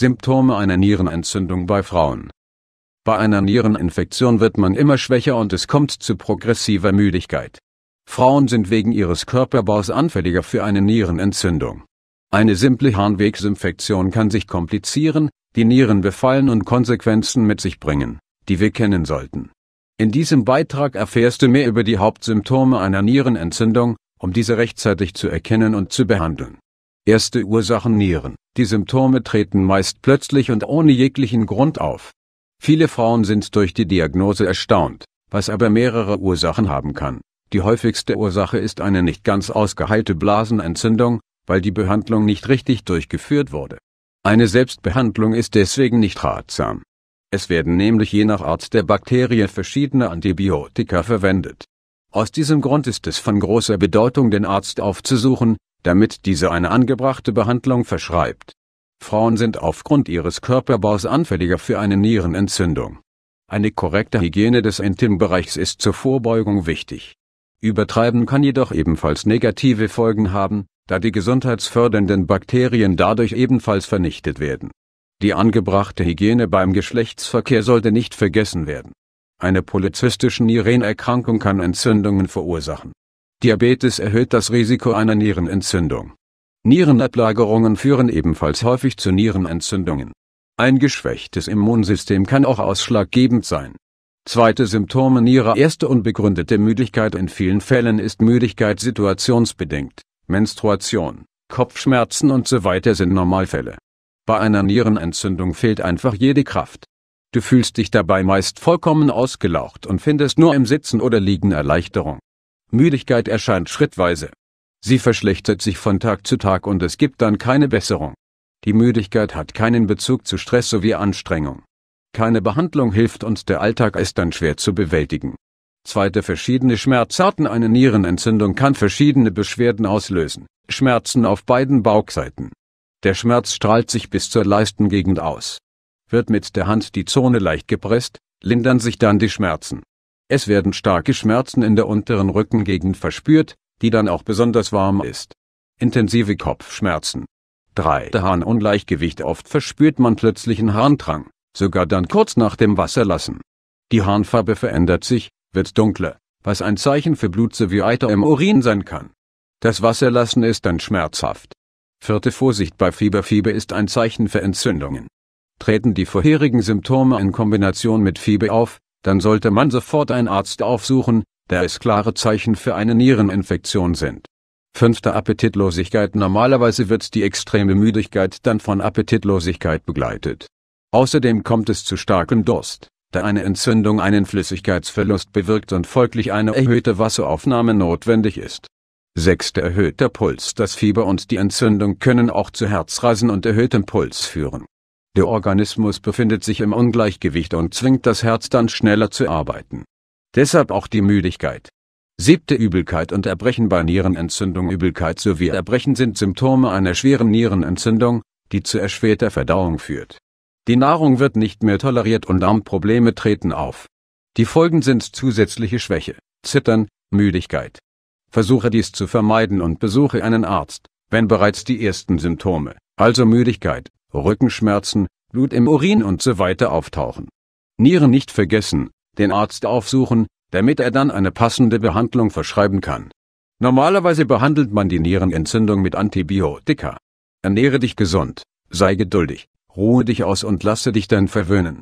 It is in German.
Symptome einer Nierenentzündung bei Frauen. Bei einer Niereninfektion wird man immer schwächer und es kommt zu progressiver Müdigkeit. Frauen sind wegen ihres Körperbaus anfälliger für eine Nierenentzündung. Eine simple Harnwegsinfektion kann sich komplizieren, die Nieren befallen und Konsequenzen mit sich bringen, die wir kennen sollten. In diesem Beitrag erfährst du mehr über die Hauptsymptome einer Nierenentzündung, um diese rechtzeitig zu erkennen und zu behandeln. Erste Ursachen Nieren. Die Symptome treten meist plötzlich und ohne jeglichen Grund auf. Viele Frauen sind durch die Diagnose erstaunt, was aber mehrere Ursachen haben kann. Die häufigste Ursache ist eine nicht ganz ausgeheilte Blasenentzündung, weil die Behandlung nicht richtig durchgeführt wurde. Eine Selbstbehandlung ist deswegen nicht ratsam. Es werden nämlich je nach Art der Bakterie verschiedene Antibiotika verwendet. Aus diesem Grund ist es von großer Bedeutung, den Arzt aufzusuchen, damit diese eine angebrachte Behandlung verschreibt. Frauen sind aufgrund ihres Körperbaus anfälliger für eine Nierenentzündung. Eine korrekte Hygiene des Intimbereichs ist zur Vorbeugung wichtig. Übertreiben kann jedoch ebenfalls negative Folgen haben, da die gesundheitsfördernden Bakterien dadurch ebenfalls vernichtet werden. Die angebrachte Hygiene beim Geschlechtsverkehr sollte nicht vergessen werden. Eine polyzystische Nierenerkrankung kann Entzündungen verursachen Diabetes erhöht das Risiko einer Nierenentzündung. Nierenablagerungen führen ebenfalls häufig zu Nierenentzündungen. Ein geschwächtes Immunsystem kann auch ausschlaggebend sein. Zweite Symptome Niere Erste unbegründete Müdigkeit In vielen Fällen ist Müdigkeit situationsbedingt, Menstruation, Kopfschmerzen und so weiter sind Normalfälle. Bei einer Nierenentzündung fehlt einfach jede Kraft. Du fühlst dich dabei meist vollkommen ausgelaucht und findest nur im Sitzen oder Liegen Erleichterung. Müdigkeit erscheint schrittweise. Sie verschlechtert sich von Tag zu Tag und es gibt dann keine Besserung. Die Müdigkeit hat keinen Bezug zu Stress sowie Anstrengung. Keine Behandlung hilft und der Alltag ist dann schwer zu bewältigen. Zweite verschiedene Schmerzarten Eine Nierenentzündung kann verschiedene Beschwerden auslösen, Schmerzen auf beiden Bauchseiten. Der Schmerz strahlt sich bis zur Leistengegend aus. Wird mit der Hand die Zone leicht gepresst, lindern sich dann die Schmerzen. Es werden starke Schmerzen in der unteren Rückengegend verspürt, die dann auch besonders warm ist. Intensive Kopfschmerzen. 3. Harnungleichgewicht Oft verspürt man plötzlichen Harndrang, sogar dann kurz nach dem Wasserlassen. Die Harnfarbe verändert sich, wird dunkler, was ein Zeichen für Blut sowie Eiter im Urin sein kann. Das Wasserlassen ist dann schmerzhaft. Vierte Vorsicht bei Fieber Fieber ist ein Zeichen für Entzündungen. Treten die vorherigen Symptome in Kombination mit Fieber auf, dann sollte man sofort einen Arzt aufsuchen, da es klare Zeichen für eine Niereninfektion sind. Fünfte Appetitlosigkeit Normalerweise wird die extreme Müdigkeit dann von Appetitlosigkeit begleitet. Außerdem kommt es zu starkem Durst, da eine Entzündung einen Flüssigkeitsverlust bewirkt und folglich eine erhöhte Wasseraufnahme notwendig ist. Sechste erhöhter Puls Das Fieber und die Entzündung können auch zu Herzrasen und erhöhtem Puls führen. Der Organismus befindet sich im Ungleichgewicht und zwingt das Herz dann schneller zu arbeiten. Deshalb auch die Müdigkeit. Siebte Übelkeit und Erbrechen bei Nierenentzündung Übelkeit sowie Erbrechen sind Symptome einer schweren Nierenentzündung, die zu erschwerter Verdauung führt. Die Nahrung wird nicht mehr toleriert und Darmprobleme treten auf. Die Folgen sind zusätzliche Schwäche, Zittern, Müdigkeit. Versuche dies zu vermeiden und besuche einen Arzt, wenn bereits die ersten Symptome, also Müdigkeit, Rückenschmerzen, Blut im Urin und so weiter auftauchen. Nieren nicht vergessen, den Arzt aufsuchen, damit er dann eine passende Behandlung verschreiben kann. Normalerweise behandelt man die Nierenentzündung mit Antibiotika. Ernähre dich gesund, sei geduldig, ruhe dich aus und lasse dich dann verwöhnen.